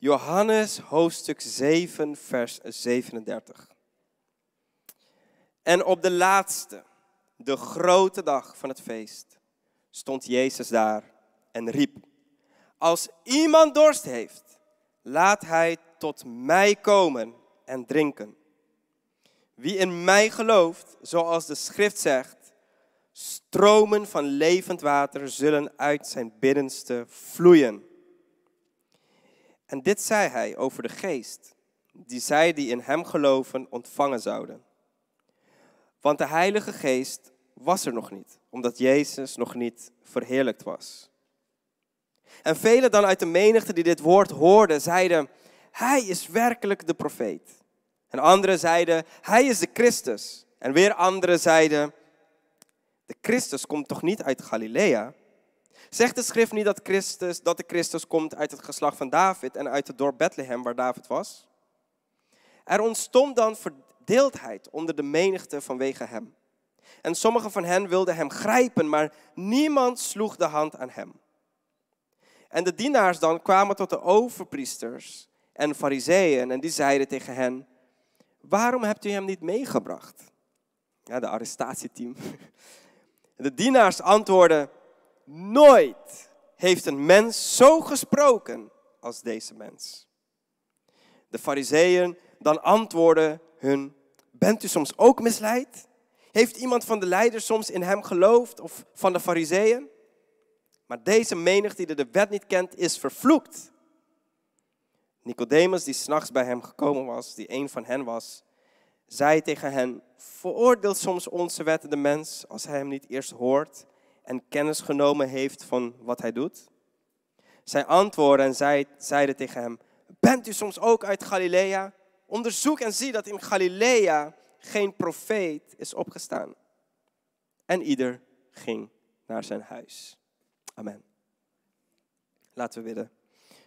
Johannes hoofdstuk 7, vers 37. En op de laatste, de grote dag van het feest, stond Jezus daar en riep: Als iemand dorst heeft, laat hij tot mij komen en drinken. Wie in mij gelooft, zoals de schrift zegt, stromen van levend water zullen uit zijn binnenste vloeien. En dit zei hij over de geest, die zij die in hem geloven ontvangen zouden. Want de Heilige Geest was er nog niet, omdat Jezus nog niet verheerlijkt was. En velen dan uit de menigte die dit woord hoorden, zeiden, Hij is werkelijk de profeet. En anderen zeiden, Hij is de Christus. En weer anderen zeiden, De Christus komt toch niet uit Galilea? Zegt de schrift niet dat, Christus, dat de Christus komt uit het geslacht van David en uit het dorp Bethlehem waar David was? Er ontstond dan verdeeldheid onder de menigte vanwege hem. En sommigen van hen wilden hem grijpen, maar niemand sloeg de hand aan hem. En de dienaars dan kwamen tot de overpriesters en fariseeën en die zeiden tegen hen, waarom hebt u hem niet meegebracht? Ja, de arrestatieteam. De dienaars antwoordden, Nooit heeft een mens zo gesproken als deze mens. De fariseeën dan antwoorden hun, bent u soms ook misleid? Heeft iemand van de leiders soms in hem geloofd of van de fariseeën? Maar deze menigte die de wet niet kent, is vervloekt. Nicodemus, die s'nachts bij hem gekomen was, die een van hen was, zei tegen hen, veroordeelt soms onze wetten de mens als hij hem niet eerst hoort en kennis genomen heeft van wat hij doet? Zij antwoordden en zei, zeiden tegen hem, bent u soms ook uit Galilea? Onderzoek en zie dat in Galilea geen profeet is opgestaan. En ieder ging naar zijn huis. Amen. Laten we bidden.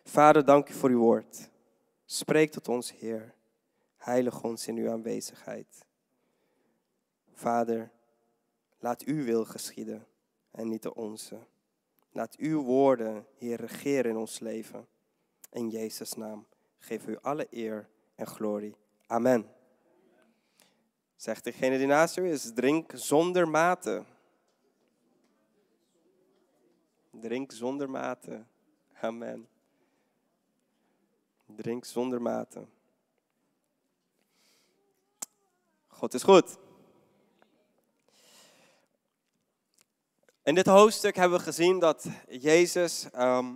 Vader, dank u voor uw woord. Spreek tot ons, Heer. Heilig ons in uw aanwezigheid. Vader, laat uw wil geschieden en niet de onze. Laat uw woorden, hier regeren in ons leven. In Jezus' naam geef u alle eer en glorie. Amen. Zegt degene die naast u is, drink zonder mate. Drink zonder mate. Amen. Drink zonder mate. God is goed. In dit hoofdstuk hebben we gezien dat Jezus ehm,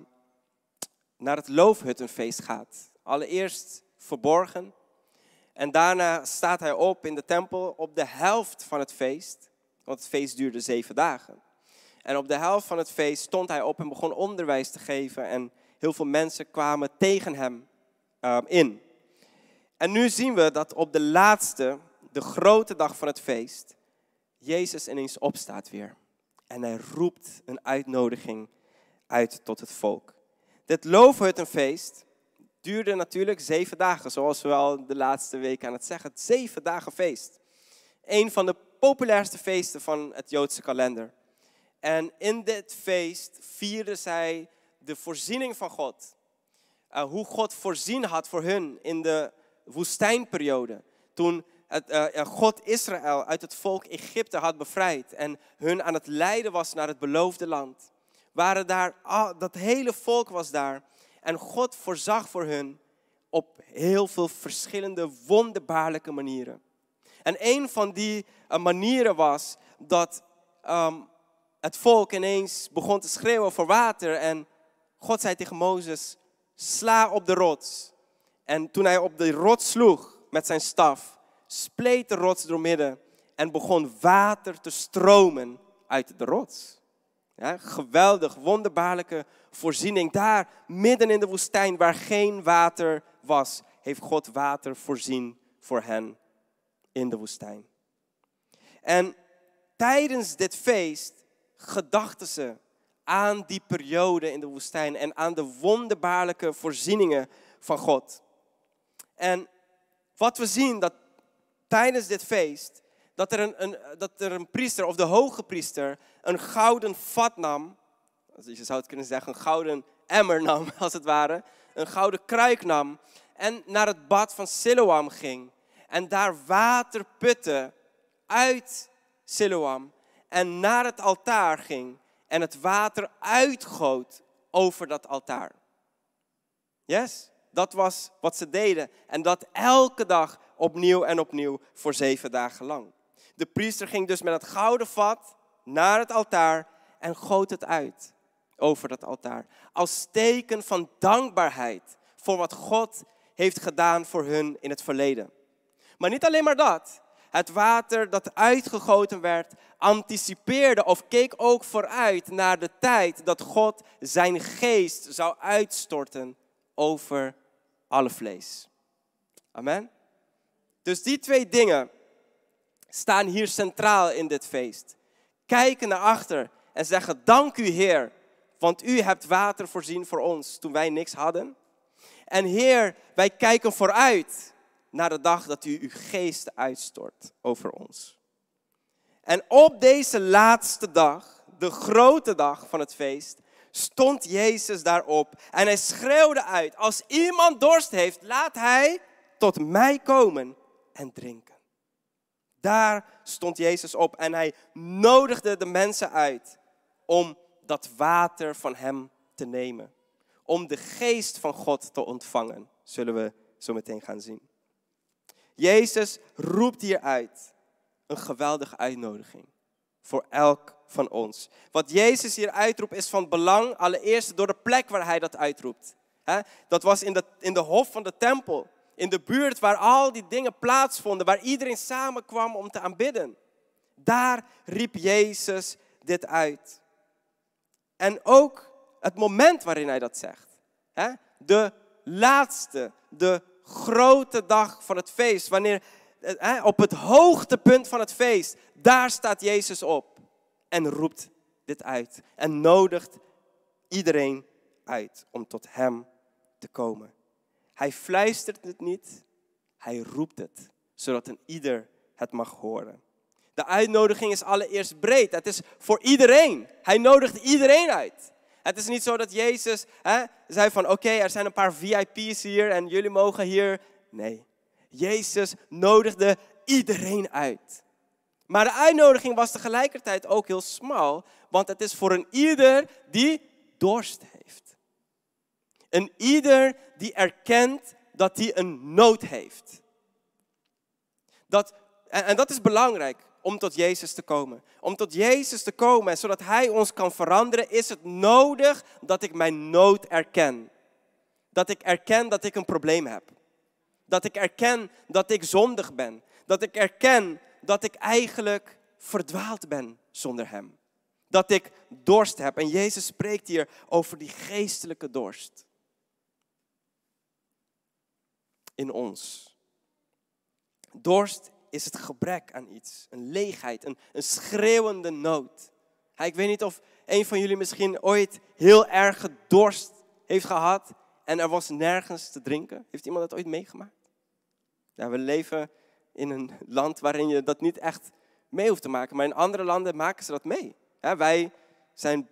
naar het loofhuttenfeest gaat. Allereerst verborgen. En daarna staat hij op in de tempel op de helft van het feest. Want het feest duurde zeven dagen. En op de helft van het feest stond hij op en begon onderwijs te geven. En heel veel mensen kwamen tegen hem ehm, in. En nu zien we dat op de laatste, de grote dag van het feest, Jezus ineens opstaat weer. En hij roept een uitnodiging uit tot het volk. Dit loofhuttenfeest duurde natuurlijk zeven dagen, zoals we al de laatste week aan het zeggen. zeven dagen feest. Een van de populairste feesten van het Joodse kalender. En in dit feest vierden zij de voorziening van God. Uh, hoe God voorzien had voor hun in de woestijnperiode. Toen eh, eh, God Israël uit het volk Egypte had bevrijd en hun aan het leiden was naar het beloofde land. Waren daar, dat hele volk was daar en God voorzag voor hun op heel veel verschillende wonderbaarlijke manieren. En een van die eh, manieren was dat ehm, het volk ineens begon te schreeuwen voor water en God zei tegen Mozes, sla op de rots. En toen hij op de rots sloeg met zijn staf, spleet de rots door midden en begon water te stromen uit de rots. Ja, geweldig, wonderbaarlijke voorziening. Daar midden in de woestijn waar geen water was, heeft God water voorzien voor hen in de woestijn. En tijdens dit feest gedachten ze aan die periode in de woestijn en aan de wonderbaarlijke voorzieningen van God. En wat we zien dat tijdens dit feest dat er een, een, dat er een priester, of de hoge priester, een gouden vat nam. je zou het kunnen zeggen, een gouden emmer nam, als het ware. Een gouden kruik nam. En naar het bad van Siloam ging. En daar water putte uit Siloam. En naar het altaar ging. En het water uitgoot over dat altaar. Yes? Dat was wat ze deden. En dat elke dag opnieuw en opnieuw voor zeven dagen lang. De priester ging dus met het gouden vat naar het altaar en goot het uit over dat altaar. Als teken van dankbaarheid voor wat God heeft gedaan voor hun in het verleden. Maar niet alleen maar dat. Het water dat uitgegoten werd, anticipeerde of keek ook vooruit naar de tijd dat God zijn geest zou uitstorten over alle vlees. Amen. Dus die twee dingen staan hier centraal in dit feest. Kijken naar achter en zeggen: Dank u, Heer, want u hebt water voorzien voor ons toen wij niks hadden. En Heer, wij kijken vooruit naar de dag dat u uw geest uitstort over ons. En op deze laatste dag, de grote dag van het feest, stond Jezus daarop en hij schreeuwde uit: Als iemand dorst heeft, laat hij tot mij komen en drinken. Daar stond Jezus op en hij nodigde de mensen uit om dat water van hem te nemen. Om de geest van God te ontvangen, zullen we zo meteen gaan zien. Jezus roept hier uit een geweldige uitnodiging voor elk van ons. Wat Jezus hier uitroept is van belang, allereerst door de plek waar hij dat uitroept. Dat was in de, in de hof van de tempel in de buurt waar al die dingen plaatsvonden, waar iedereen samenkwam om te aanbidden. Daar riep Jezus dit uit. En ook het moment waarin hij dat zegt. Hè? De laatste, de grote dag van het feest. Wanneer, hè, op het hoogtepunt van het feest, daar staat Jezus op en roept dit uit. En nodigt iedereen uit om tot Hem te komen. Hij fluistert het niet, hij roept het, zodat een ieder het mag horen. De uitnodiging is allereerst breed. Het is voor iedereen. Hij nodigt iedereen uit. Het is niet zo dat Jezus hè, zei van oké, er zijn een paar VIP's hier en jullie mogen hier. Nee, Jezus nodigde iedereen uit. Maar de uitnodiging was tegelijkertijd ook heel smal, want het is voor een ieder die dorst heeft. En ieder die erkent dat hij een nood heeft. Dat, en, dat is belangrijk om tot Jezus te komen. Om tot Jezus te komen, zodat Hij ons kan veranderen, is het nodig dat ik mijn nood erken. Dat ik erken dat ik een probleem heb. Dat ik erken dat ik zondig ben. Dat ik erken dat ik eigenlijk verdwaald ben zonder Hem. Dat ik dorst heb. En Jezus spreekt hier over die geestelijke dorst. in ons. Dorst is het gebrek aan iets, een leegheid, een, een schreeuwende nood. Ik weet niet of een van jullie misschien ooit heel erg dorst heeft gehad en er was nergens te drinken. Heeft iemand dat ooit meegemaakt? Ja, we leven in een land waarin je dat niet echt mee hoeft te maken, maar in andere landen maken ze dat mee. wij zijn,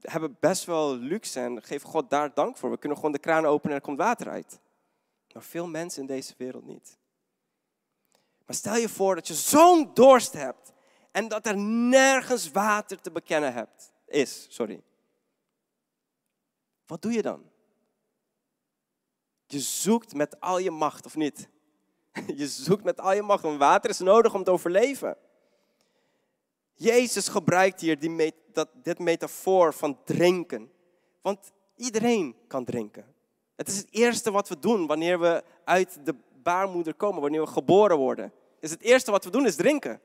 hebben best wel luxe en geef God daar dank voor. We kunnen gewoon de kraan openen en er komt water uit. Maar veel mensen in deze wereld niet. Maar stel je voor dat je zo'n dorst hebt en dat er nergens water te bekennen hebt, is. Sorry. Wat doe je dan? Je zoekt met al je macht, of niet? Je zoekt met al je macht, want water is nodig om te overleven. Jezus gebruikt hier die, dat, dit metafoor van drinken. Want iedereen kan drinken. Het is het eerste wat we doen wanneer we uit de baarmoeder komen, wanneer we geboren worden. Is het eerste wat we doen is drinken.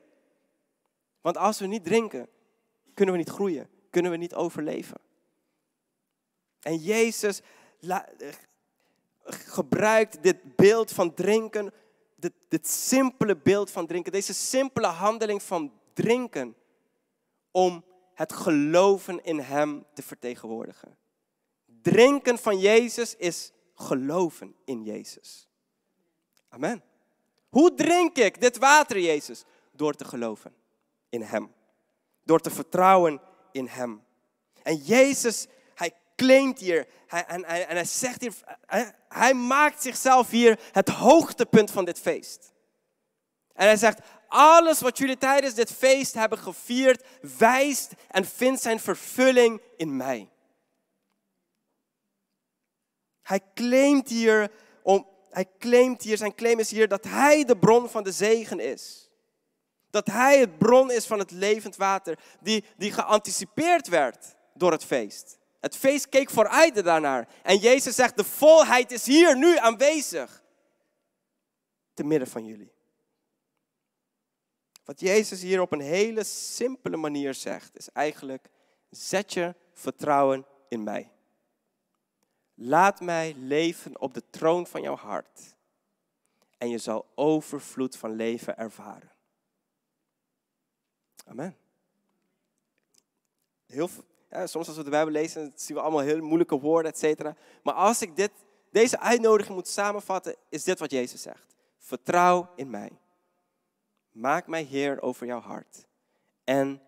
Want als we niet drinken, kunnen we niet groeien, kunnen we niet overleven. En Jezus gebruikt dit beeld van drinken, dit, dit simpele beeld van drinken, deze simpele handeling van drinken, om het geloven in Hem te vertegenwoordigen drinken van Jezus is geloven in Jezus. Amen. Hoe drink ik dit water, Jezus? Door te geloven in Hem. Door te vertrouwen in Hem. En Jezus, Hij claimt hier, hij, en, en, en Hij zegt hier, hij, hij maakt zichzelf hier het hoogtepunt van dit feest. En Hij zegt, alles wat jullie tijdens dit feest hebben gevierd, wijst en vindt zijn vervulling in mij. Hij claimt hier, om, hij claimt hier, zijn claim is hier dat hij de bron van de zegen is. Dat hij het bron is van het levend water, die, die geanticipeerd werd door het feest. Het feest keek vooruit daarnaar. En Jezus zegt, de volheid is hier nu aanwezig. Te midden van jullie. Wat Jezus hier op een hele simpele manier zegt, is eigenlijk, zet je vertrouwen in mij. Laat mij leven op de troon van jouw hart. En je zal overvloed van leven ervaren. Amen. Heel, ja, soms als we de Bijbel lezen, zien we allemaal heel moeilijke woorden, et cetera. Maar als ik dit, deze uitnodiging moet samenvatten, is dit wat Jezus zegt. Vertrouw in mij. Maak mij Heer over jouw hart. En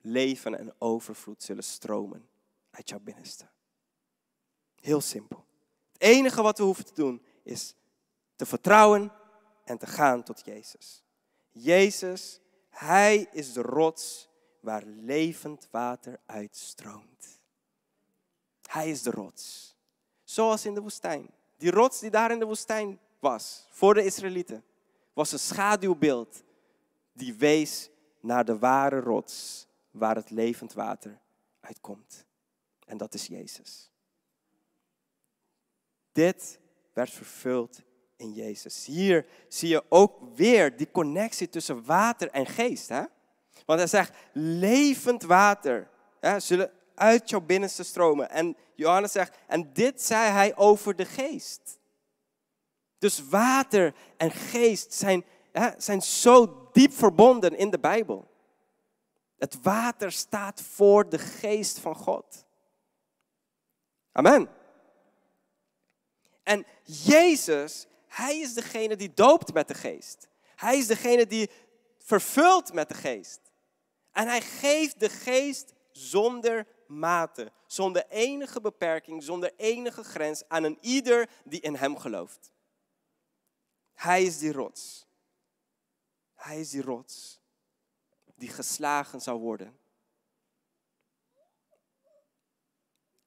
leven en overvloed zullen stromen uit jouw binnenste. Heel simpel. Het enige wat we hoeven te doen is te vertrouwen en te gaan tot Jezus. Jezus, Hij is de rots waar levend water uitstroomt. Hij is de rots. Zoals in de woestijn. Die rots die daar in de woestijn was, voor de Israëlieten, was een schaduwbeeld die wees naar de ware rots waar het levend water uitkomt. En dat is Jezus. Dit werd vervuld in Jezus. Hier zie je ook weer die connectie tussen water en geest. Hè? Want hij zegt, levend water hè, zullen uit jouw binnenste stromen. En Johannes zegt, en dit zei hij over de geest. Dus water en geest zijn, hè, zijn zo diep verbonden in de Bijbel. Het water staat voor de geest van God. Amen. En Jezus, Hij is degene die doopt met de geest. Hij is degene die vervult met de geest. En Hij geeft de geest zonder mate, zonder enige beperking, zonder enige grens aan een ieder die in Hem gelooft. Hij is die rots. Hij is die rots die geslagen zou worden.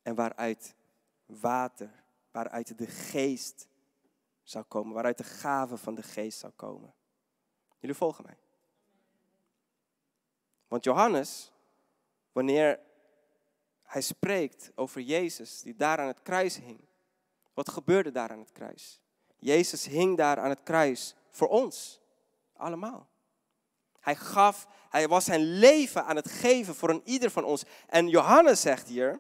En waaruit water waaruit de geest zou komen, waaruit de gave van de geest zou komen. Jullie volgen mij. Want Johannes, wanneer hij spreekt over Jezus die daar aan het kruis hing, wat gebeurde daar aan het kruis? Jezus hing daar aan het kruis voor ons, allemaal. Hij gaf, hij was zijn leven aan het geven voor een ieder van ons. En Johannes zegt hier,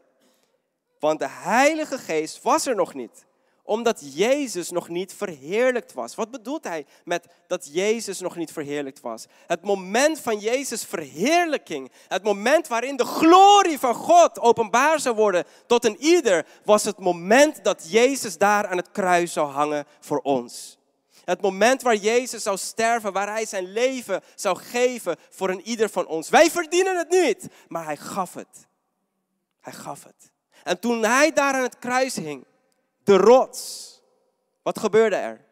want de Heilige Geest was er nog niet, omdat Jezus nog niet verheerlijkt was. Wat bedoelt hij met dat Jezus nog niet verheerlijkt was? Het moment van Jezus verheerlijking, het moment waarin de glorie van God openbaar zou worden tot een ieder, was het moment dat Jezus daar aan het kruis zou hangen voor ons. Het moment waar Jezus zou sterven, waar Hij zijn leven zou geven voor een ieder van ons. Wij verdienen het niet, maar Hij gaf het. Hij gaf het. En toen hij daar aan het kruis hing, de rots, wat gebeurde er?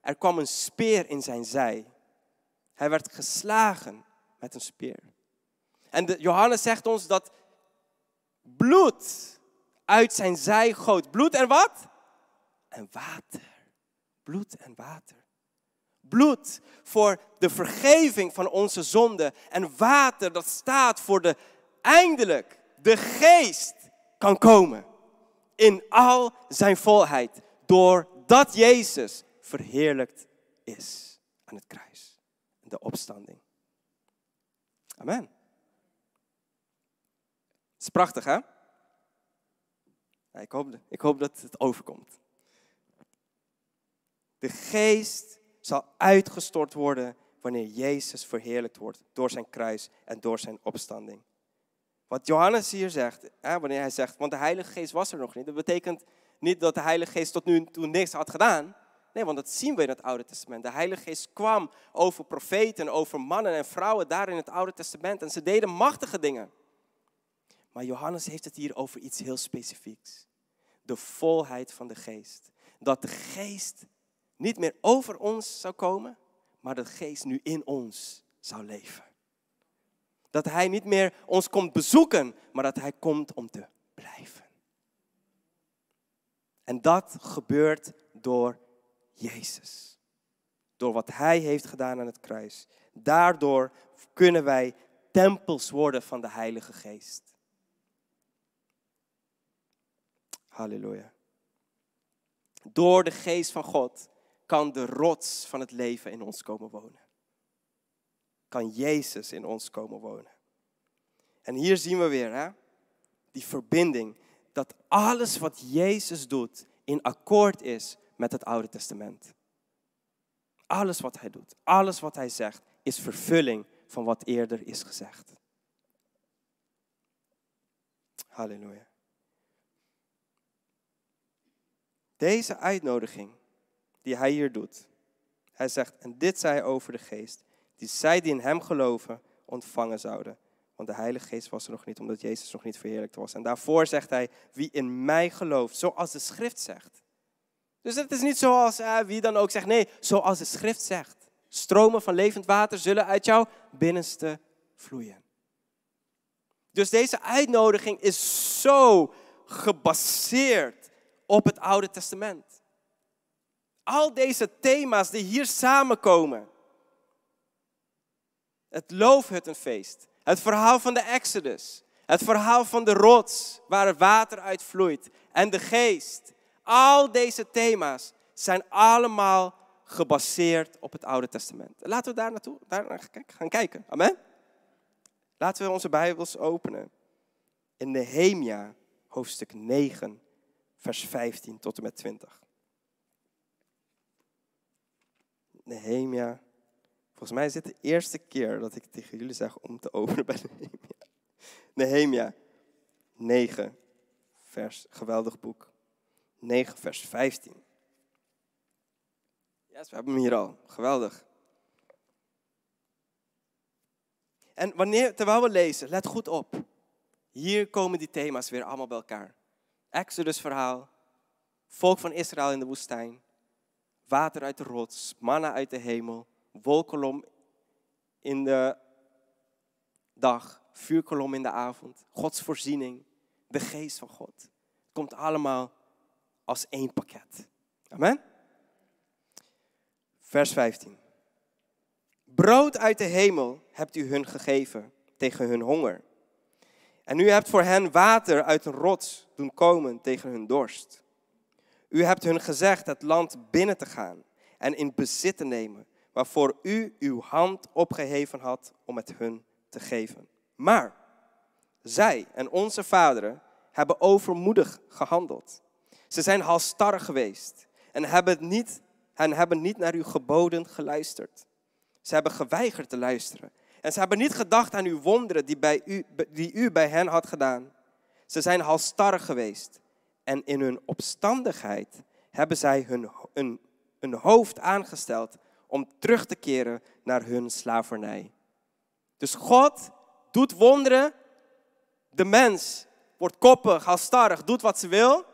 Er kwam een speer in zijn zij. Hij werd geslagen met een speer. En de, Johannes zegt ons dat bloed uit zijn zij goot. Bloed en wat? En water. Bloed en water. Bloed voor de vergeving van onze zonden. En water dat staat voor de eindelijk de geest kan komen. In al zijn volheid. Doordat Jezus verheerlijkt is aan het kruis. De opstanding. Amen. Het is prachtig, hè? ik, hoop, ik hoop dat het overkomt. De geest zal uitgestort worden wanneer Jezus verheerlijkt wordt door zijn kruis en door zijn opstanding. Wat Johannes hier zegt, hè, wanneer hij zegt, want de Heilige Geest was er nog niet, dat betekent niet dat de Heilige Geest tot nu toe niks had gedaan. Nee, want dat zien we in het Oude Testament. De Heilige Geest kwam over profeten, over mannen en vrouwen daar in het Oude Testament en ze deden machtige dingen. Maar Johannes heeft het hier over iets heel specifieks. De volheid van de Geest. Dat de Geest niet meer over ons zou komen, maar dat de Geest nu in ons zou leven. Dat Hij niet meer ons komt bezoeken, maar dat Hij komt om te blijven. En dat gebeurt door Jezus. Door wat Hij heeft gedaan aan het kruis. Daardoor kunnen wij tempels worden van de Heilige Geest. Halleluja. Door de Geest van God kan de rots van het leven in ons komen wonen kan Jezus in ons komen wonen. En hier zien we weer hè, die verbinding dat alles wat Jezus doet in akkoord is met het Oude Testament. Alles wat hij doet, alles wat hij zegt, is vervulling van wat eerder is gezegd. Halleluja. Deze uitnodiging die hij hier doet, hij zegt, en dit zei hij over de geest, die zij die in hem geloven ontvangen zouden. Want de Heilige Geest was er nog niet, omdat Jezus nog niet verheerlijkt was. En daarvoor zegt hij, wie in mij gelooft, zoals de schrift zegt. Dus het is niet zoals eh, wie dan ook zegt, nee, zoals de schrift zegt. Stromen van levend water zullen uit jouw binnenste vloeien. Dus deze uitnodiging is zo gebaseerd op het Oude Testament. Al deze thema's die hier samenkomen, het loofhuttenfeest. Het verhaal van de Exodus. Het verhaal van de rots waar het water uit vloeit. En de geest. Al deze thema's zijn allemaal gebaseerd op het Oude Testament. Laten we daar naartoe daar gaan kijken. Amen. Laten we onze Bijbels openen. In Nehemia, hoofdstuk 9, vers 15 tot en met 20. Nehemia Volgens mij is dit de eerste keer dat ik tegen jullie zeg om te openen bij Nehemia. Nehemia 9, vers, geweldig boek. 9, vers 15. Yes, we hebben hem hier al. Geweldig. En wanneer, terwijl we lezen, let goed op. Hier komen die thema's weer allemaal bij elkaar. Exodus verhaal, volk van Israël in de woestijn, water uit de rots, manna uit de hemel, wolkolom in de dag, vuurkolom in de avond, Gods voorziening, de geest van God. Komt allemaal als één pakket. Amen. Vers 15. Brood uit de hemel hebt u hun gegeven tegen hun honger. En u hebt voor hen water uit een rots doen komen tegen hun dorst. U hebt hun gezegd het land binnen te gaan en in bezit te nemen waarvoor u uw hand opgeheven had om het hun te geven. Maar zij en onze vaderen hebben overmoedig gehandeld. Ze zijn halstarrig geweest en hebben niet, en hebben niet naar uw geboden geluisterd. Ze hebben geweigerd te luisteren. En ze hebben niet gedacht aan uw wonderen die, bij u, die u bij hen had gedaan. Ze zijn halstarrig geweest. En in hun opstandigheid hebben zij hun, hun hoofd aangesteld om terug te keren naar hun slavernij. Dus God doet wonderen. De mens wordt koppig, halstarrig, doet wat ze wil.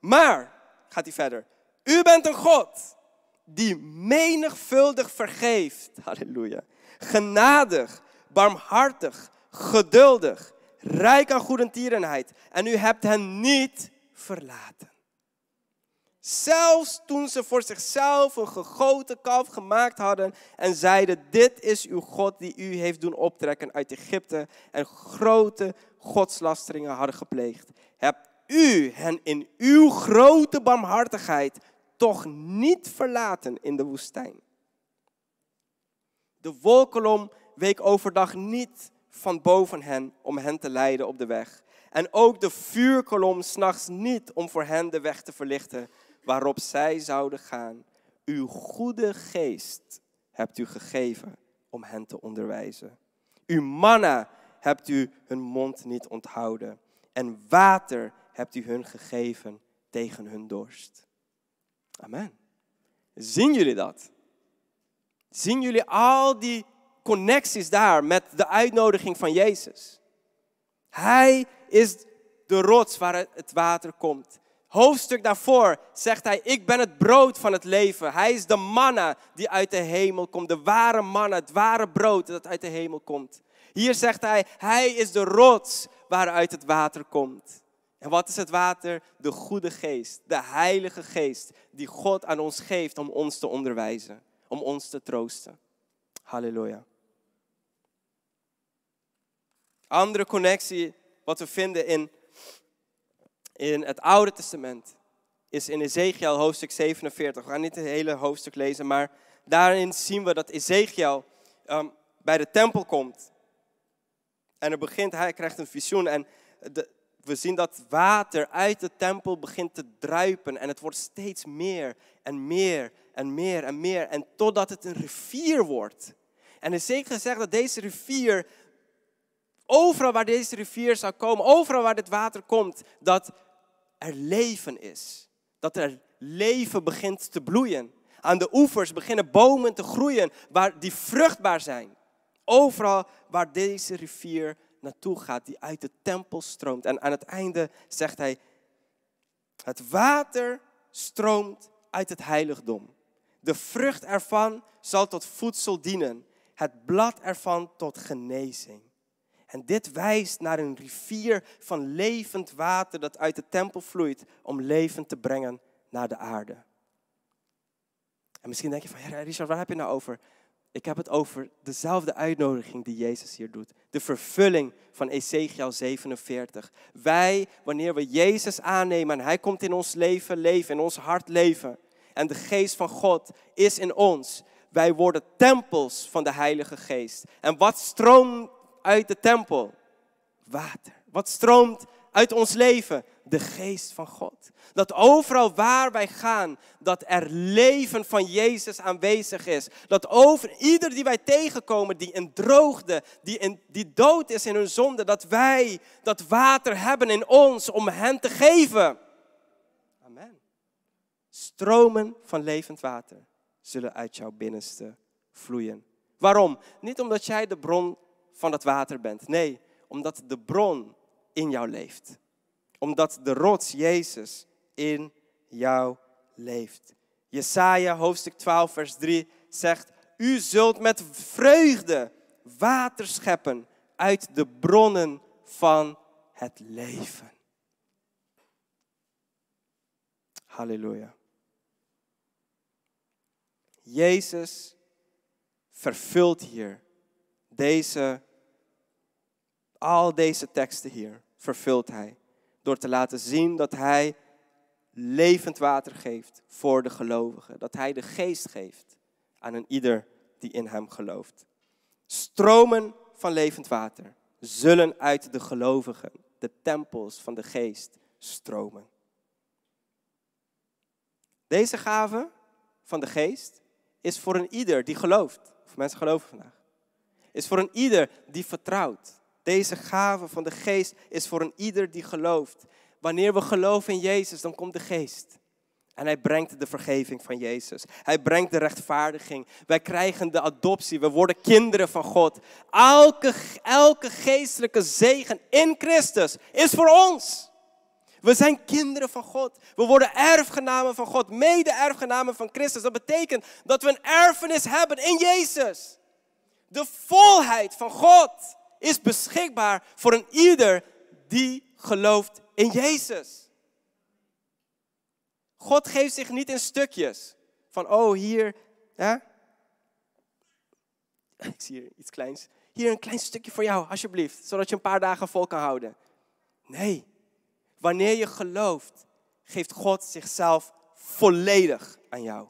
Maar, gaat hij verder, u bent een God die menigvuldig vergeeft. Halleluja. Genadig, barmhartig, geduldig, rijk aan goedentierenheid. En u hebt hen niet verlaten. Zelfs toen ze voor zichzelf een gegoten kalf gemaakt hadden en zeiden, dit is uw God die u heeft doen optrekken uit Egypte en grote godslasteringen hadden gepleegd. Hebt u hen in uw grote barmhartigheid toch niet verlaten in de woestijn? De wolkolom week overdag niet van boven hen om hen te leiden op de weg. En ook de vuurkolom s'nachts niet om voor hen de weg te verlichten waarop zij zouden gaan. Uw goede geest hebt u gegeven om hen te onderwijzen. Uw manna hebt u hun mond niet onthouden. En water hebt u hun gegeven tegen hun dorst. Amen. Zien jullie dat? Zien jullie al die connecties daar met de uitnodiging van Jezus? Hij is de rots waar het water komt hoofdstuk daarvoor zegt hij, ik ben het brood van het leven. Hij is de manna die uit de hemel komt, de ware manna, het ware brood dat uit de hemel komt. Hier zegt hij, hij is de rots waaruit het water komt. En wat is het water? De goede geest, de heilige geest die God aan ons geeft om ons te onderwijzen, om ons te troosten. Halleluja. Andere connectie wat we vinden in in het Oude Testament is in Ezekiel hoofdstuk 47. We gaan niet het hele hoofdstuk lezen, maar daarin zien we dat Ezekiel ehm, bij de tempel komt. En er begint, hij krijgt een visioen en de, we zien dat water uit de tempel begint te druipen en het wordt steeds meer en meer en meer en meer en totdat het een rivier wordt. En Ezekiel zegt dat deze rivier, overal waar deze rivier zou komen, overal waar dit water komt, dat er leven is. Dat er leven begint te bloeien. Aan de oevers beginnen bomen te groeien waar die vruchtbaar zijn. Overal waar deze rivier naartoe gaat, die uit de tempel stroomt. En aan het einde zegt hij, het water stroomt uit het heiligdom. De vrucht ervan zal tot voedsel dienen, het blad ervan tot genezing. En dit wijst naar een rivier van levend water dat uit de tempel vloeit om leven te brengen naar de aarde. En misschien denk je van, ja, Richard, waar heb je nou over? Ik heb het over dezelfde uitnodiging die Jezus hier doet. De vervulling van Ezekiel 47. Wij, wanneer we Jezus aannemen en Hij komt in ons leven leven, in ons hart leven. En de geest van God is in ons. Wij worden tempels van de Heilige Geest. En wat stroomt uit de tempel? Water. Wat stroomt uit ons leven? De geest van God. Dat overal waar wij gaan, dat er leven van Jezus aanwezig is. Dat over ieder die wij tegenkomen, die in droogde, die, in, die dood is in hun zonde, dat wij dat water hebben in ons om hen te geven. Amen. Stromen van levend water zullen uit jouw binnenste vloeien. Waarom? Niet omdat jij de bron van dat water bent. Nee, omdat de bron in jou leeft. Omdat de rots Jezus in jou leeft. Jesaja hoofdstuk 12 vers 3 zegt: U zult met vreugde water scheppen uit de bronnen van het leven. Halleluja. Jezus vervult hier deze, al deze teksten hier vervult hij door te laten zien dat hij levend water geeft voor de gelovigen. Dat hij de geest geeft aan een ieder die in hem gelooft. Stromen van levend water zullen uit de gelovigen, de tempels van de geest, stromen. Deze gave van de geest is voor een ieder die gelooft. Of mensen geloven vandaag is voor een ieder die vertrouwt. Deze gave van de geest is voor een ieder die gelooft. Wanneer we geloven in Jezus, dan komt de geest. En hij brengt de vergeving van Jezus. Hij brengt de rechtvaardiging. Wij krijgen de adoptie. We worden kinderen van God. Elke, elke geestelijke zegen in Christus is voor ons. We zijn kinderen van God. We worden erfgenamen van God, mede-erfgenamen van Christus. Dat betekent dat we een erfenis hebben in Jezus. De volheid van God is beschikbaar voor een ieder die gelooft in Jezus. God geeft zich niet in stukjes. Van oh, hier, hè? ik zie hier iets kleins. Hier een klein stukje voor jou, alsjeblieft, zodat je een paar dagen vol kan houden. Nee, wanneer je gelooft, geeft God zichzelf volledig aan jou.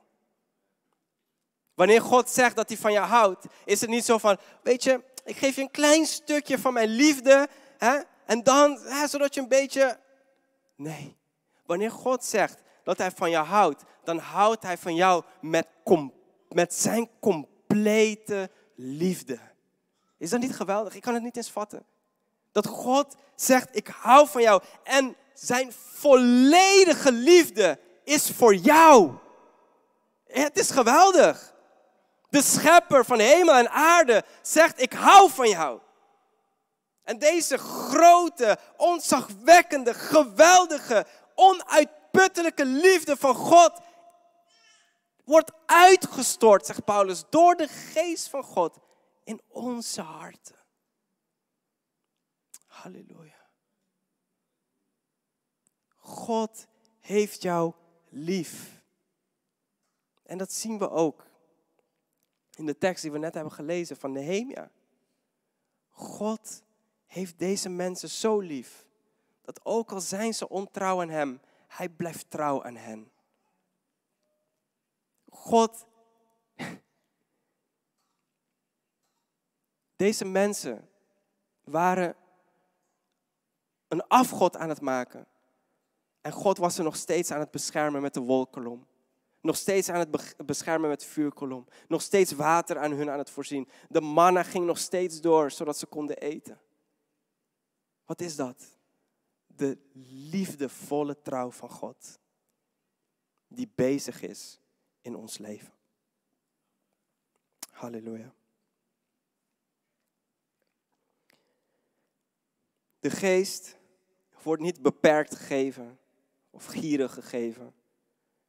Wanneer God zegt dat hij van jou houdt, is het niet zo van, weet je, ik geef je een klein stukje van mijn liefde, hè, en dan, hè, zodat je een beetje... Nee, wanneer God zegt dat hij van jou houdt, dan houdt hij van jou met, met zijn complete liefde. Is dat niet geweldig? Ik kan het niet eens vatten. Dat God zegt, ik hou van jou en zijn volledige liefde is voor jou. Het is geweldig de schepper van hemel en aarde, zegt, ik hou van jou. En deze grote, ontzagwekkende, geweldige, onuitputtelijke liefde van God wordt uitgestort, zegt Paulus, door de geest van God in onze harten. Halleluja. God heeft jou lief. En dat zien we ook in de tekst die we net hebben gelezen van Nehemia. God heeft deze mensen zo lief dat ook al zijn ze ontrouw aan Hem, Hij blijft trouw aan hen. God, deze mensen waren een afgod aan het maken. En God was ze nog steeds aan het beschermen met de wolkolom. Nog steeds aan het beschermen met vuurkolom. Nog steeds water aan hun aan het voorzien. De manna ging nog steeds door, zodat ze konden eten. Wat is dat? De liefdevolle trouw van God. Die bezig is in ons leven. Halleluja. De geest wordt niet beperkt gegeven of gierig gegeven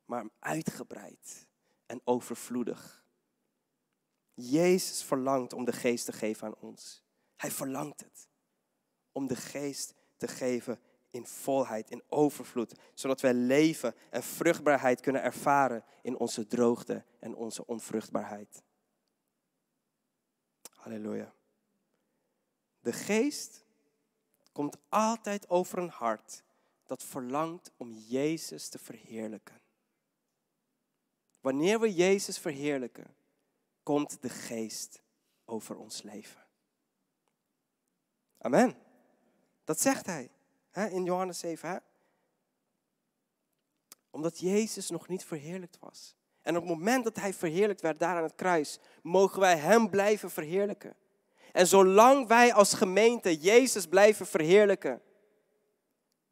maar uitgebreid en overvloedig. Jezus verlangt om de geest te geven aan ons. Hij verlangt het. Om de geest te geven in volheid, in overvloed, zodat wij leven en vruchtbaarheid kunnen ervaren in onze droogte en onze onvruchtbaarheid. Halleluja. De geest komt altijd over een hart dat verlangt om Jezus te verheerlijken. Wanneer we Jezus verheerlijken, komt de geest over ons leven. Amen. Dat zegt hij hè, in Johannes 7. Hè? Omdat Jezus nog niet verheerlijkt was. En op het moment dat hij verheerlijkt werd daar aan het kruis, mogen wij hem blijven verheerlijken. En zolang wij als gemeente Jezus blijven verheerlijken,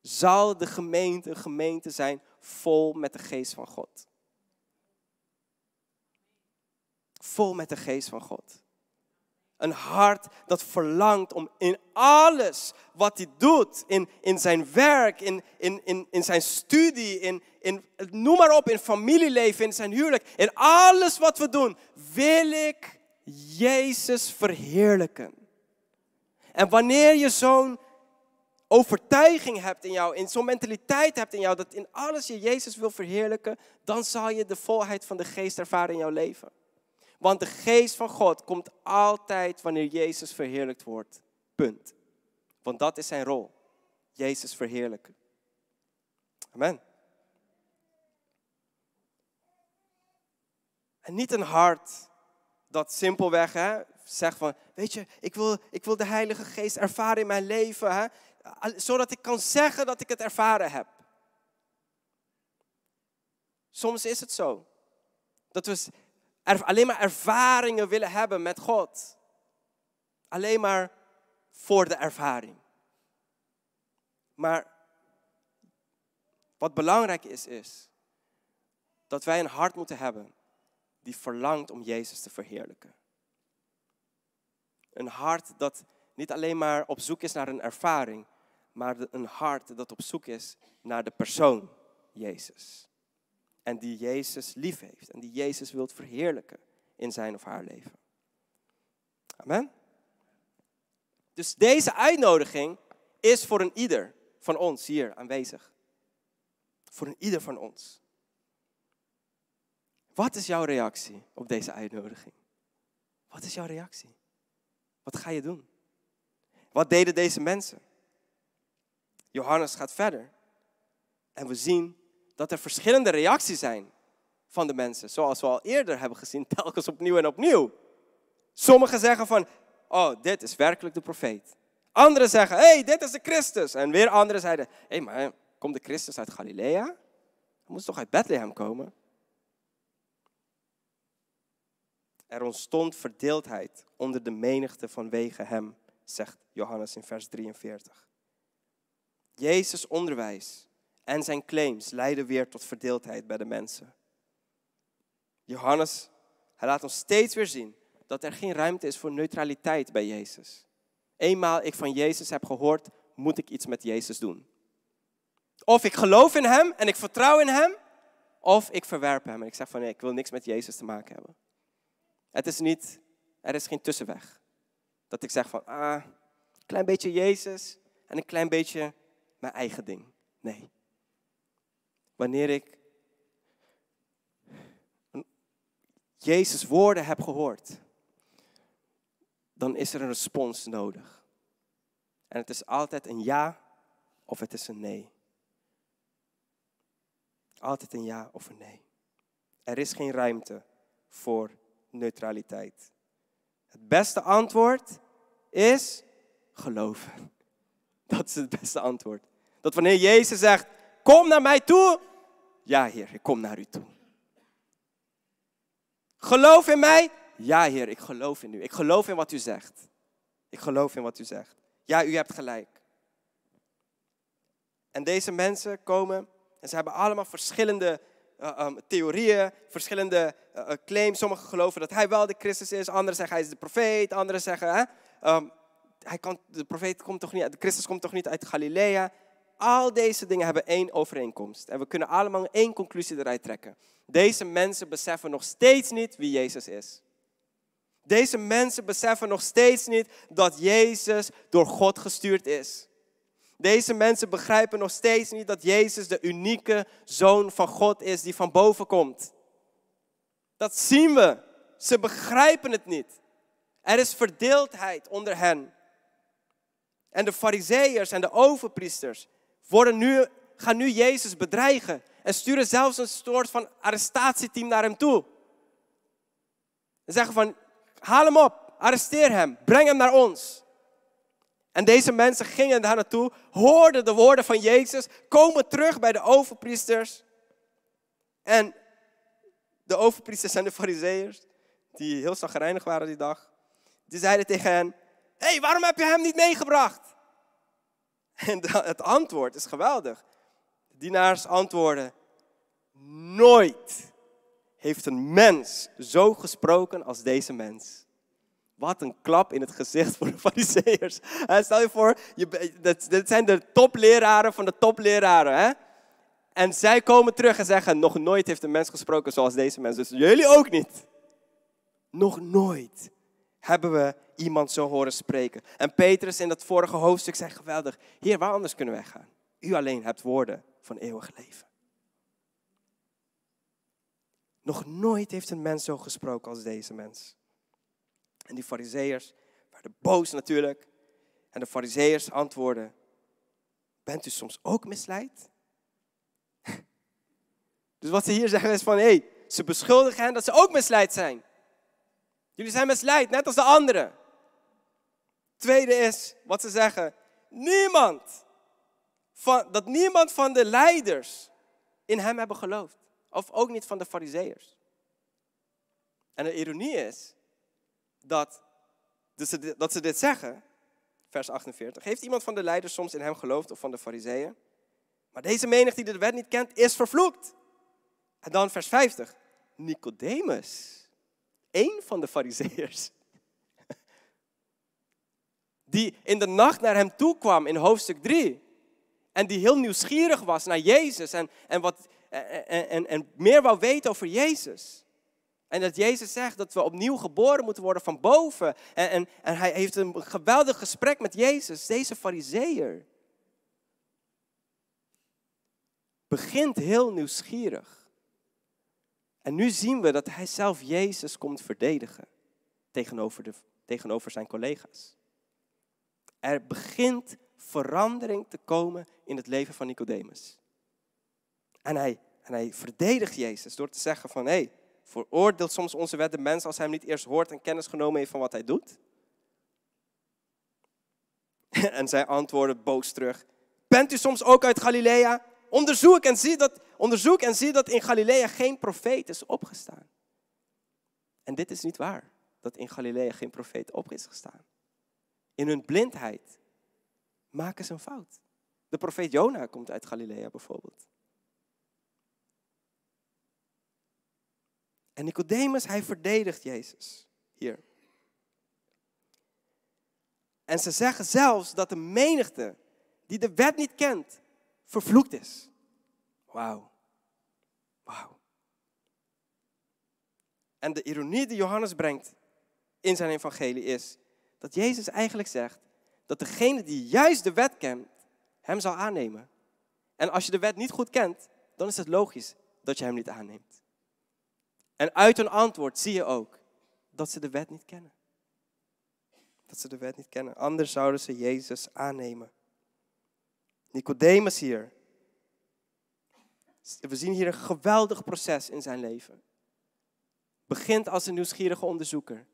zal de gemeente een gemeente zijn vol met de geest van God. vol met de geest van God. Een hart dat verlangt om in alles wat hij doet, in, in zijn werk, in, in, in, in zijn studie, in, in, noem maar op, in familieleven, in zijn huwelijk, in alles wat we doen, wil ik Jezus verheerlijken. En wanneer je zo'n overtuiging hebt in jou, in zo'n mentaliteit hebt in jou, dat in alles je Jezus wil verheerlijken, dan zal je de volheid van de geest ervaren in jouw leven. Want de geest van God komt altijd wanneer Jezus verheerlijkt wordt. Punt. Want dat is zijn rol. Jezus verheerlijken. Amen. En niet een hart dat simpelweg hè, zegt van, weet je, ik wil, ik wil de Heilige Geest ervaren in mijn leven, hè, zodat ik kan zeggen dat ik het ervaren heb. Soms is het zo. Dat we er, alleen maar ervaringen willen hebben met God. Alleen maar voor de ervaring. Maar wat belangrijk is, is dat wij een hart moeten hebben die verlangt om Jezus te verheerlijken. Een hart dat niet alleen maar op zoek is naar een ervaring, maar een hart dat op zoek is naar de persoon Jezus en die Jezus lief heeft en die Jezus wilt verheerlijken in zijn of haar leven. Amen. Dus deze uitnodiging is voor een ieder van ons hier aanwezig. Voor een ieder van ons. Wat is jouw reactie op deze uitnodiging? Wat is jouw reactie? Wat ga je doen? Wat deden deze mensen? Johannes gaat verder en we zien dat er verschillende reacties zijn van de mensen. Zoals we al eerder hebben gezien, telkens opnieuw en opnieuw. Sommigen zeggen van, oh, dit is werkelijk de profeet. Anderen zeggen, hé, hey, dit is de Christus. En weer anderen zeiden, hé, hey, maar komt de Christus uit Galilea? Hij moest toch uit Bethlehem komen? Er ontstond verdeeldheid onder de menigte vanwege hem, zegt Johannes in vers 43. Jezus onderwijs en zijn claims leiden weer tot verdeeldheid bij de mensen. Johannes, hij laat ons steeds weer zien dat er geen ruimte is voor neutraliteit bij Jezus. Eenmaal ik van Jezus heb gehoord, moet ik iets met Jezus doen. Of ik geloof in Hem en ik vertrouw in Hem, of ik verwerp Hem en ik zeg van nee, ik wil niks met Jezus te maken hebben. Het is niet, er is geen tussenweg. Dat ik zeg van, ah, een klein beetje Jezus en een klein beetje mijn eigen ding. Nee. Wanneer ik Jezus' woorden heb gehoord, dan is er een respons nodig. En het is altijd een ja of het is een nee. Altijd een ja of een nee. Er is geen ruimte voor neutraliteit. Het beste antwoord is geloven. Dat is het beste antwoord. Dat wanneer Jezus zegt, kom naar mij toe. Ja, Heer, ik kom naar u toe. Geloof in mij? Ja, Heer, ik geloof in u. Ik geloof in wat u zegt. Ik geloof in wat u zegt. Ja, u hebt gelijk. En deze mensen komen en ze hebben allemaal verschillende eh, ehm, theorieën, verschillende eh, eh, claims. Sommigen geloven dat hij wel de Christus is, anderen zeggen hij is de profeet, anderen zeggen hè, ehm, hij kan, de profeet komt toch niet, de Christus komt toch niet uit Galilea al deze dingen hebben één overeenkomst. En we kunnen allemaal één conclusie eruit trekken. Deze mensen beseffen nog steeds niet wie Jezus is. Deze mensen beseffen nog steeds niet dat Jezus door God gestuurd is. Deze mensen begrijpen nog steeds niet dat Jezus de unieke zoon van God is die van boven komt. Dat zien we. Ze begrijpen het niet. Er is verdeeldheid onder hen. En de fariseeërs en de overpriesters, worden nu, gaan nu Jezus bedreigen en sturen zelfs een soort van arrestatieteam naar hem toe. En zeggen van, haal hem op, arresteer hem, breng hem naar ons. En deze mensen gingen daar naartoe, hoorden de woorden van Jezus, komen terug bij de overpriesters. En de overpriesters en de fariseërs, die heel zagrijnig waren die dag, die zeiden tegen hen, hé, hey, waarom heb je hem niet meegebracht? En het antwoord is geweldig. De dienaars antwoorden, nooit heeft een mens zo gesproken als deze mens. Wat een klap in het gezicht voor de farizeeërs! Stel je voor, je, dat, dit zijn de topleraren van de topleraren. Hè? En zij komen terug en zeggen, nog nooit heeft een mens gesproken zoals deze mens. Dus jullie ook niet. Nog nooit hebben we iemand zo horen spreken. En Petrus in dat vorige hoofdstuk zei geweldig, Heer, waar anders kunnen wij gaan? U alleen hebt woorden van eeuwig leven. Nog nooit heeft een mens zo gesproken als deze mens. En die fariseeërs waren boos natuurlijk. En de fariseeërs antwoorden, bent u soms ook misleid? dus wat ze hier zeggen is van, hé, hey, ze beschuldigen hen dat ze ook misleid zijn. Jullie zijn misleid, net als de anderen. Tweede is wat ze zeggen: niemand, van, dat niemand van de leiders in hem hebben geloofd. Of ook niet van de farizeeërs. En de ironie is dat, dus ze, dat ze dit zeggen, vers 48. Heeft iemand van de leiders soms in hem geloofd of van de farizeeën? Maar deze menig die de wet niet kent, is vervloekt. En dan vers 50. Nicodemus, één van de farizeeërs die in de nacht naar hem toe kwam in hoofdstuk 3. En die heel nieuwsgierig was naar Jezus en, en, wat, en, en, en meer wou weten over Jezus. En dat Jezus zegt dat we opnieuw geboren moeten worden van boven. En, en, en hij heeft een geweldig gesprek met Jezus, deze fariseer. Begint heel nieuwsgierig. En nu zien we dat hij zelf Jezus komt verdedigen tegenover, de, tegenover zijn collega's. Er begint verandering te komen in het leven van Nicodemus. En hij, en hij verdedigt Jezus door te zeggen van, hé, hey, veroordeelt soms onze wet de mens als hij hem niet eerst hoort en kennis genomen heeft van wat hij doet? En zij antwoordde boos terug, bent u soms ook uit Galilea? Onderzoek en zie dat, onderzoek en zie dat in Galilea geen profeet is opgestaan. En dit is niet waar, dat in Galilea geen profeet op is gestaan. In hun blindheid maken ze een fout. De profeet Jona komt uit Galilea bijvoorbeeld. En Nicodemus, hij verdedigt Jezus hier. En ze zeggen zelfs dat de menigte die de wet niet kent, vervloekt is. Wauw. Wauw. En de ironie die Johannes brengt in zijn evangelie is dat Jezus eigenlijk zegt dat degene die juist de wet kent, hem zou aannemen. En als je de wet niet goed kent, dan is het logisch dat je hem niet aanneemt. En uit hun antwoord zie je ook dat ze de wet niet kennen. Dat ze de wet niet kennen. Anders zouden ze Jezus aannemen. Nicodemus hier. We zien hier een geweldig proces in zijn leven. Begint als een nieuwsgierige onderzoeker.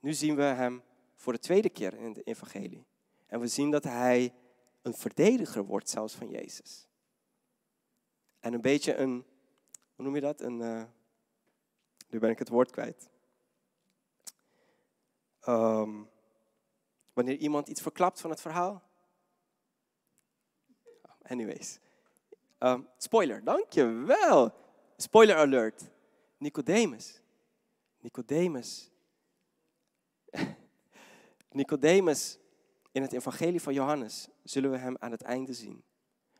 Nu zien we hem voor de tweede keer in het evangelie. En we zien dat hij een verdediger wordt zelfs van Jezus. En een beetje een, hoe noem je dat? Een, eh, nu ben ik het woord kwijt. Ehm, wanneer iemand iets verklapt van het verhaal. Anyways. Um, spoiler, dankjewel. Spoiler alert. Nicodemus. Nicodemus Nicodemus in het evangelie van Johannes zullen we hem aan het einde zien.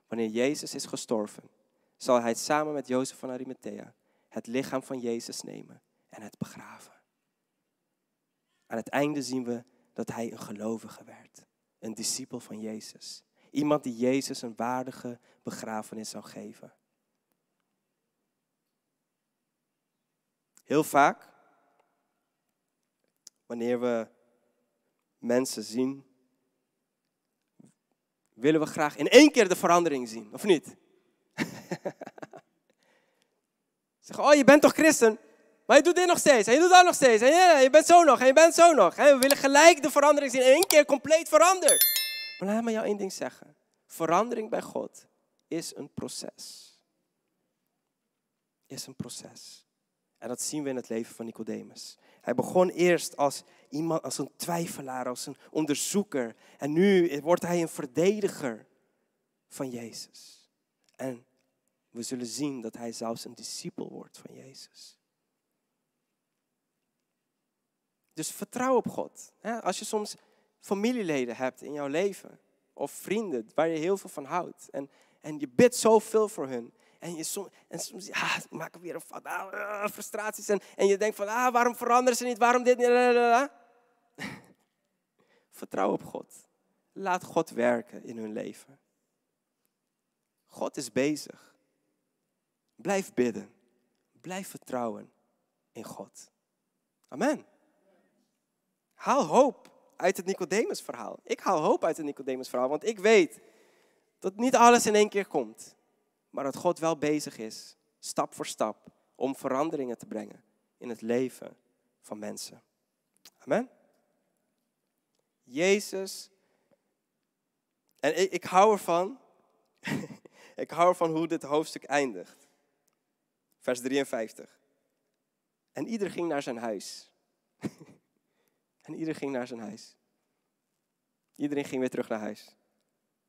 Wanneer Jezus is gestorven, zal hij samen met Jozef van Arimathea het lichaam van Jezus nemen en het begraven. Aan het einde zien we dat hij een gelovige werd, een discipel van Jezus. Iemand die Jezus een waardige begrafenis zou geven. Heel vaak, wanneer we mensen zien, willen we graag in één keer de verandering zien, of niet? Zeggen, oh je bent toch christen? Maar je doet dit nog steeds, en je doet dat nog steeds, en je, je bent zo nog, en je bent zo nog. En we willen gelijk de verandering zien, in één keer compleet veranderd. Maar laat me jou één ding zeggen. Verandering bij God is een proces. Is een proces. En dat zien we in het leven van Nicodemus. Hij begon eerst als iemand, als een twijfelaar, als een onderzoeker. En nu wordt hij een verdediger van Jezus. En we zullen zien dat hij zelfs een discipel wordt van Jezus. Dus vertrouw op God. Als je soms familieleden hebt in jouw leven, of vrienden waar je heel veel van houdt, en, en je bidt zoveel voor hun, en, je soms, en soms ja, maken we weer een frustraties, en, en je denkt van, ah, waarom veranderen ze niet, waarom dit niet, Vertrouw op God. Laat God werken in hun leven. God is bezig. Blijf bidden. Blijf vertrouwen in God. Amen. Haal hoop uit het Nicodemus verhaal. Ik haal hoop uit het Nicodemus verhaal, want ik weet dat niet alles in één keer komt. Maar dat God wel bezig is, stap voor stap, om veranderingen te brengen in het leven van mensen. Amen. Jezus. En ik, ik hou ervan. ik hou ervan hoe dit hoofdstuk eindigt. Vers 53. En ieder ging naar zijn huis. en ieder ging naar zijn huis. Iedereen ging weer terug naar huis.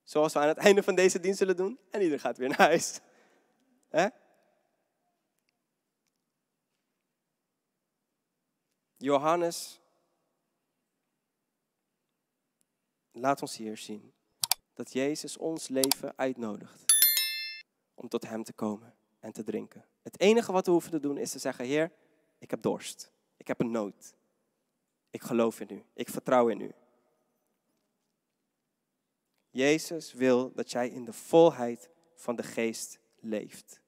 Zoals we aan het einde van deze dienst zullen doen. En ieder gaat weer naar huis. Johannes Laat ons hier zien dat Jezus ons leven uitnodigt om tot Hem te komen en te drinken. Het enige wat we hoeven te doen is te zeggen, Heer, ik heb dorst. Ik heb een nood. Ik geloof in U. Ik vertrouw in U. Jezus wil dat jij in de volheid van de geest leeft.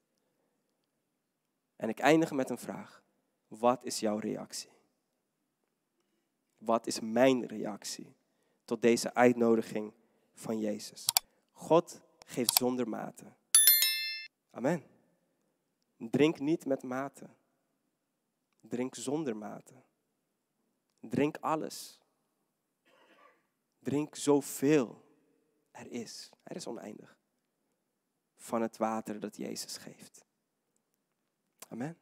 En ik eindig met een vraag. Wat is jouw reactie? Wat is mijn reactie? tot deze uitnodiging van Jezus. God geeft zonder mate. Amen. Drink niet met mate. Drink zonder mate. Drink alles. Drink zoveel er is. Er is oneindig. Van het water dat Jezus geeft. Amen.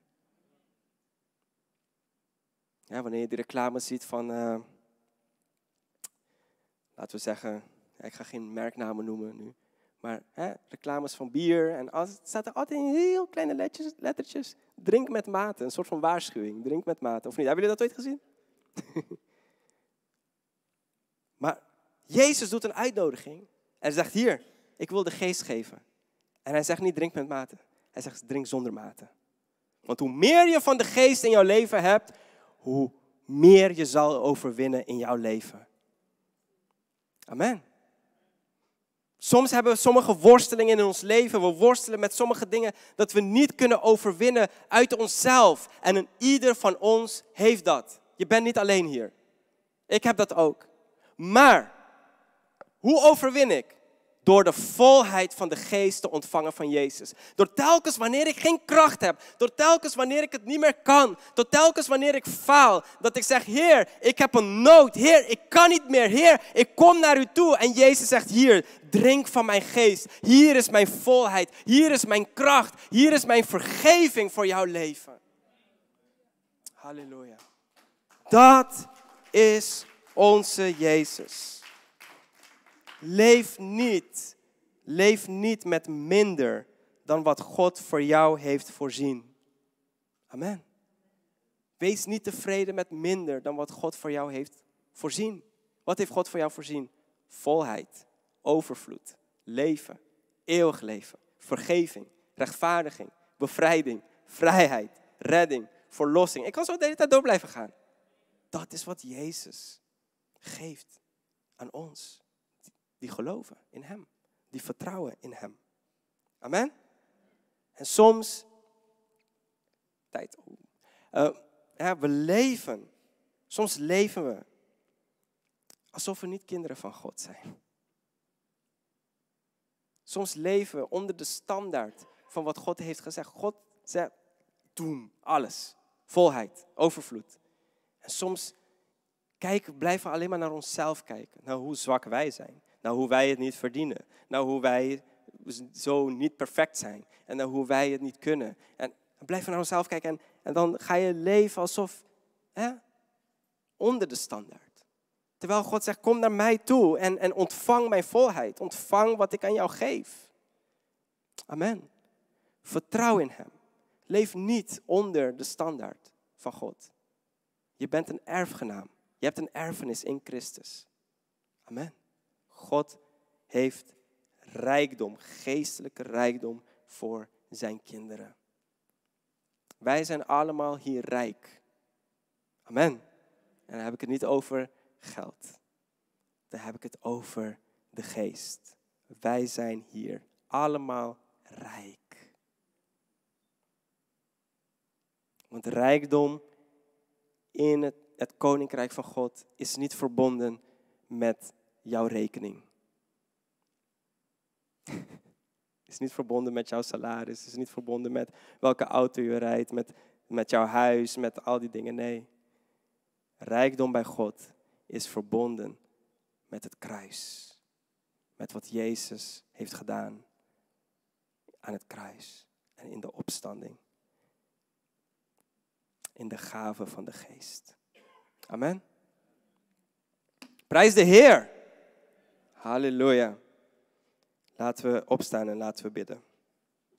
Ja, wanneer je die reclame ziet van. Eh, laten we zeggen, ik ga geen merknamen noemen nu. Maar hè, reclames van bier en alles, het staat er altijd in heel kleine lettertjes, lettertjes. Drink met mate, een soort van waarschuwing. Drink met mate, of niet? Hebben jullie dat ooit gezien? maar Jezus doet een uitnodiging. En zegt, hier, ik wil de geest geven. En hij zegt niet drink met mate. Hij zegt drink zonder mate. Want hoe meer je van de geest in jouw leven hebt, hoe meer je zal overwinnen in jouw leven. Amen. Soms hebben we sommige worstelingen in ons leven. We worstelen met sommige dingen dat we niet kunnen overwinnen uit onszelf. En een ieder van ons heeft dat. Je bent niet alleen hier. Ik heb dat ook. Maar, hoe overwin ik? door de volheid van de geest te ontvangen van Jezus. Door telkens wanneer ik geen kracht heb, door telkens wanneer ik het niet meer kan, door telkens wanneer ik faal, dat ik zeg, Heer, ik heb een nood, Heer, ik kan niet meer, Heer, ik kom naar u toe. En Jezus zegt, hier, drink van mijn geest, hier is mijn volheid, hier is mijn kracht, hier is mijn vergeving voor jouw leven. Halleluja. Dat is onze Jezus. Leef niet. Leef niet met minder dan wat God voor jou heeft voorzien. Amen. Wees niet tevreden met minder dan wat God voor jou heeft voorzien. Wat heeft God voor jou voorzien? Volheid, overvloed, leven, eeuwig leven, vergeving, rechtvaardiging, bevrijding, vrijheid, redding, verlossing. Ik kan zo de hele tijd door blijven gaan. Dat is wat Jezus geeft aan ons die geloven in Hem, die vertrouwen in Hem. Amen? En soms, tijd, uh, we leven, soms leven we alsof we niet kinderen van God zijn. Soms leven we onder de standaard van wat God heeft gezegd. God zegt, doen alles, volheid, overvloed. En soms kijken, blijven we alleen maar naar onszelf kijken, naar hoe zwak wij zijn. Nou, hoe wij het niet verdienen. Nou, hoe wij zo niet perfect zijn. En nou, hoe wij het niet kunnen. En blijf naar onszelf kijken. En, en dan ga je leven alsof hè, onder de standaard. Terwijl God zegt, kom naar mij toe en, en ontvang mijn volheid. Ontvang wat ik aan jou geef. Amen. Vertrouw in Hem. Leef niet onder de standaard van God. Je bent een erfgenaam. Je hebt een erfenis in Christus. Amen. God heeft rijkdom, geestelijke rijkdom voor zijn kinderen. Wij zijn allemaal hier rijk. Amen. En dan heb ik het niet over geld. Dan heb ik het over de geest. Wij zijn hier allemaal rijk. Want rijkdom in het, het koninkrijk van God is niet verbonden met jouw rekening. is niet verbonden met jouw salaris, is niet verbonden met welke auto je rijdt, met, met jouw huis, met al die dingen. Nee, rijkdom bij God is verbonden met het kruis, met wat Jezus heeft gedaan aan het kruis en in de opstanding, in de gave van de geest. Amen. Prijs de Heer. Halleluja. Laten we opstaan en laten we bidden.